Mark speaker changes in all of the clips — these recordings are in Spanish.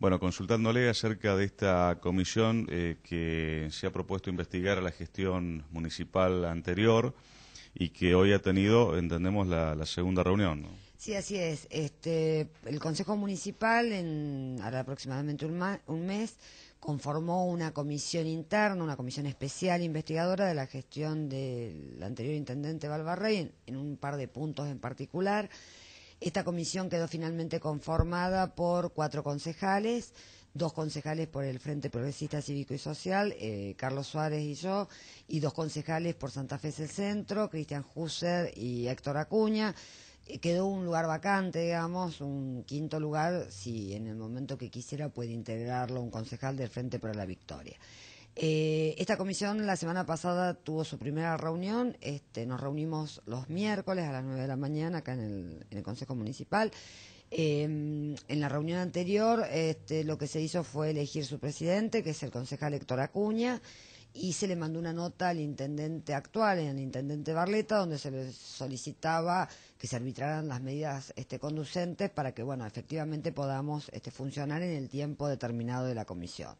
Speaker 1: Bueno, consultándole acerca de esta comisión eh, que se ha propuesto investigar a la gestión municipal anterior y que hoy ha tenido, entendemos, la, segunda reunión.
Speaker 2: Sí, así es. Este, el Consejo Municipal, en ahora aproximadamente un, mes, conformó una comisión interna, una comisión especial investigadora de la gestión del anterior intendente Valvarrey en un par de puntos en particular. Esta comisión quedó finalmente conformada por cuatro concejales, dos concejales por el Frente Progresista Cívico y Social, eh, Carlos Suárez y yo, y dos concejales por Santa Fe del Centro, Cristian Husser y Héctor Acuña. Eh, quedó un lugar vacante, digamos, un quinto lugar, si en el momento que quisiera puede integrarlo un concejal del Frente para la Victoria. Eh, esta comisión la semana pasada tuvo su primera reunión. Este, nos reunimos los miércoles a las 9 de la mañana acá en el, Consejo Municipal. Eh, en la reunión anterior este, lo que se hizo fue elegir su presidente, que es el concejal Héctor Acuña, y se le mandó una nota al intendente actual, al intendente Barleta, donde se le solicitaba que se arbitraran las medidas este, conducentes para que, bueno, efectivamente podamos este, funcionar en el tiempo determinado de la comisión.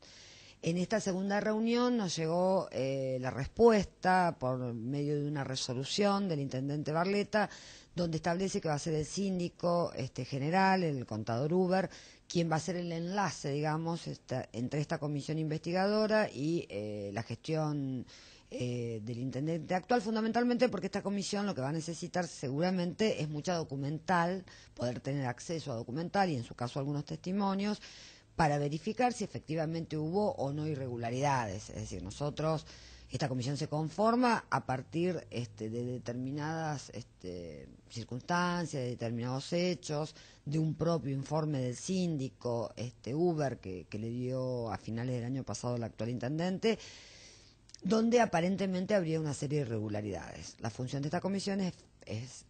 Speaker 2: En esta segunda reunión nos llegó eh, la respuesta por medio de una resolución del intendente Barleta, donde establece que va a ser el síndico este, general, el contador Uber, quien va a ser el enlace, digamos, entre esta comisión investigadora y eh, la gestión eh, del intendente actual, fundamentalmente porque esta comisión lo que va a necesitar seguramente es mucha documental, poder tener acceso a documental y en su caso algunos testimonios, para verificar si efectivamente hubo o no irregularidades. Es decir, nosotros, esta comisión se conforma a partir este, de determinadas este, circunstancias, de determinados hechos, de un propio informe del síndico este, Uber que, le dio a finales del año pasado el actual intendente donde aparentemente habría una serie de irregularidades. La función de esta comisión es,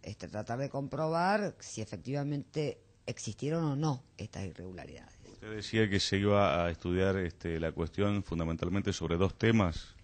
Speaker 2: este, tratar de comprobar si efectivamente existieron o no estas irregularidades.
Speaker 1: Usted decía que se iba a estudiar este, la cuestión fundamentalmente sobre dos temas.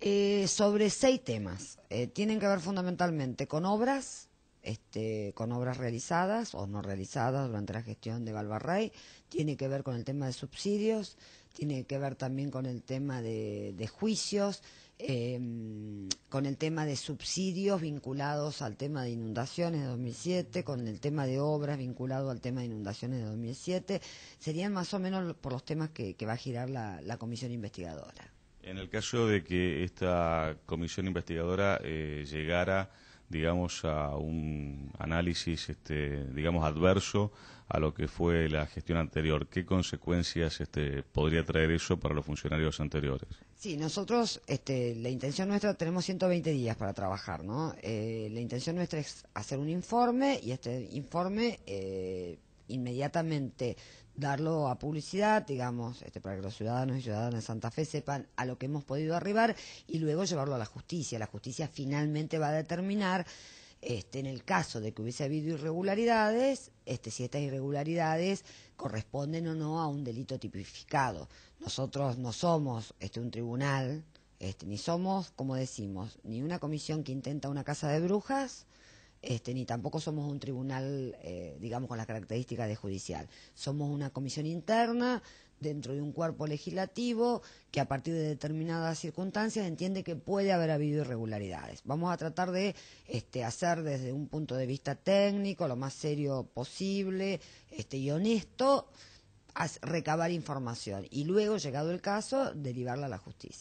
Speaker 2: Eh, sobre seis temas. Eh, tienen que ver fundamentalmente con obras, este, con obras realizadas o no realizadas durante la gestión de Balbarray tiene que ver con el tema de subsidios, tiene que ver también con el tema de, juicios, em, con el tema de subsidios vinculados al tema de inundaciones de 2007, con el tema de obras vinculado al tema de inundaciones de 2007. Serían más o menos por los temas que, va a girar la, comisión investigadora.
Speaker 1: En el caso de que esta comisión investigadora eh, llegara digamos, a un análisis, este, digamos, adverso a lo que fue la gestión anterior. ¿Qué consecuencias este, podría traer eso para los funcionarios anteriores?
Speaker 2: Sí, nosotros, este, la intención nuestra, tenemos 120 días para trabajar, ¿no? Eh, la intención nuestra es hacer un informe y este informe eh, inmediatamente darlo a publicidad, digamos, este, para que los ciudadanos y ciudadanas de Santa Fe sepan a lo que hemos podido arribar y luego llevarlo a la justicia. La justicia finalmente va a determinar, este, en el caso de que hubiese habido irregularidades, este, si estas irregularidades corresponden o no a un delito tipificado. Nosotros no somos este, un tribunal, este, ni somos, como decimos, ni una comisión que intenta una casa de brujas, este, ni tampoco somos un tribunal, eh, digamos, con las características de judicial. Somos una comisión interna dentro de un cuerpo legislativo que a partir de determinadas circunstancias entiende que puede haber habido irregularidades. Vamos a tratar de este, hacer desde un punto de vista técnico lo más serio posible este, y honesto, recabar información y luego, llegado el caso, derivarla a la justicia.